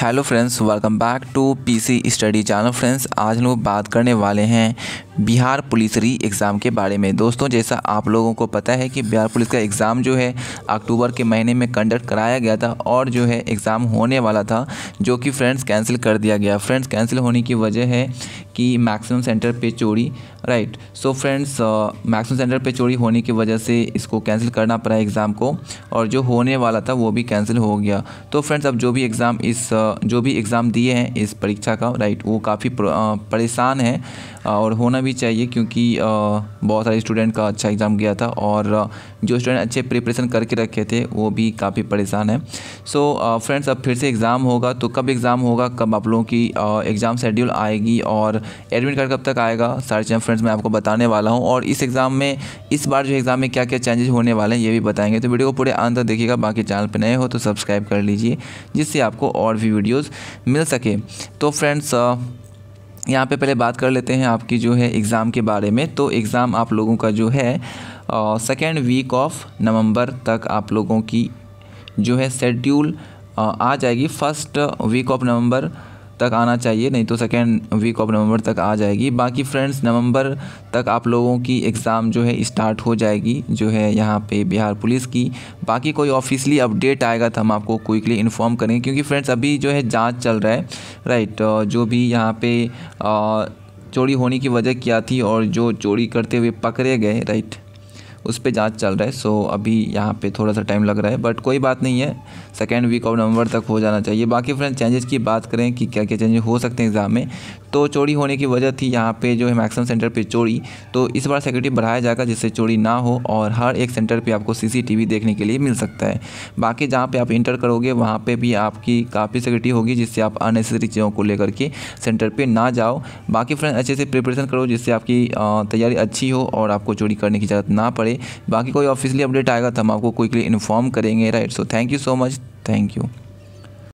hello friends welcome back to PC study channel friends आज हम लोग बात करने वाले हैं बिहार पुलिस री एग्ज़ाम के बारे में दोस्तों जैसा आप लोगों को पता है कि बिहार पुलिस का एग्ज़ाम जो है अक्टूबर के महीने में कंडक्ट कराया गया था और जो है एग्ज़ाम होने वाला था जो कि फ्रेंड्स कैंसिल कर दिया गया फ्रेंड्स कैंसिल होने की वजह है कि मैक्सिमम सेंटर पे चोरी right so friends maximum centre पे चोरी होने की वजह से इसको कैंसिल करना पड़ा एग्ज़ाम को और जो होने वाला था वो भी कैंसिल हो गया तो फ्रेंड्स अब जो भी एग्ज़ाम इस uh, जो भी एग्ज़ाम दिए हैं इस परीक्षा का राइट वो काफ़ी परेशान है और होना भी चाहिए क्योंकि बहुत सारे स्टूडेंट का अच्छा एग्ज़ाम गया था और जो स्टूडेंट अच्छे प्रिपरेशन करके रखे थे वो भी काफ़ी परेशान है सो फ्रेंड्स अब फिर से एग्ज़ाम होगा तो कब एग्ज़ाम होगा कब आप लोगों की एग्ज़ाम शेड्यूल आएगी और एडमिट कार्ड कब तक आएगा सारे चीज़ें फ्रेंड्स मैं आपको बताने वाला हूँ और इस एग्ज़ाम में इस बार जो एग्ज़ाम में क्या क्या चेंजेस होने वाले हैं ये भी बताएंगे तो वीडियो को पूरे अंत तक देखिएगा बाकी चैनल पर नए हो तो सब्सक्राइब कर लीजिए जिससे आपको और भी वीडियोज़ मिल सके तो फ्रेंड्स यहाँ पे पहले बात कर लेते हैं आपकी जो है एग्ज़ाम के बारे में तो एग्ज़ाम आप लोगों का जो है सेकेंड वीक ऑफ नवंबर तक आप लोगों की जो है शेड्यूल आ जाएगी फर्स्ट वीक ऑफ नवंबर तक आना चाहिए नहीं तो सेकेंड वीक ऑफ नवंबर तक आ जाएगी बाकी फ्रेंड्स नवंबर तक आप लोगों की एग्ज़ाम जो है स्टार्ट हो जाएगी जो है यहाँ पे बिहार पुलिस की बाकी कोई ऑफिसली अपडेट आएगा तो हम आपको क्विकली इन्फॉर्म करेंगे क्योंकि फ्रेंड्स अभी जो है जाँच चल रहा है राइट जो भी यहाँ पे चोरी होने की वजह क्या थी और जो चोरी करते हुए पकड़े गए राइट उस पर जाँच चल रहा है सो अभी यहाँ पर थोड़ा सा टाइम लग रहा है बट कोई बात नहीं है सेकेंड वीक ऑफ नवंबर तक हो जाना चाहिए बाकी फ्रेंड चेंजेस की बात करें कि क्या क्या चेंजेस हो सकते हैं एग्ज़ाम में तो चोरी होने की वजह थी यहाँ पे जो है मैक्सिमम सेंटर पे चोरी तो इस बार सिक्योरिटी बढ़ाया जाएगा जिससे चोरी ना हो और हर एक सेंटर पे आपको सीसीटीवी देखने के लिए मिल सकता है बाकी जहाँ पे आप इंटर करोगे वहाँ पे भी आपकी काफ़ी सिक्योरिटी होगी जिससे आप अननेसेसरी चीज़ों को लेकर के सेंटर पर ना जाओ बाकी फ्रेंड अच्छे से प्रिपरेशन करो जिससे आपकी तैयारी अच्छी हो और आपको चोरी करने की ज़रूरत ना पड़े बाकी कोई ऑफिसली अपडेट आएगा तो हम आपको क्विकली इन्फॉर्म करेंगे right so thank you so much thank you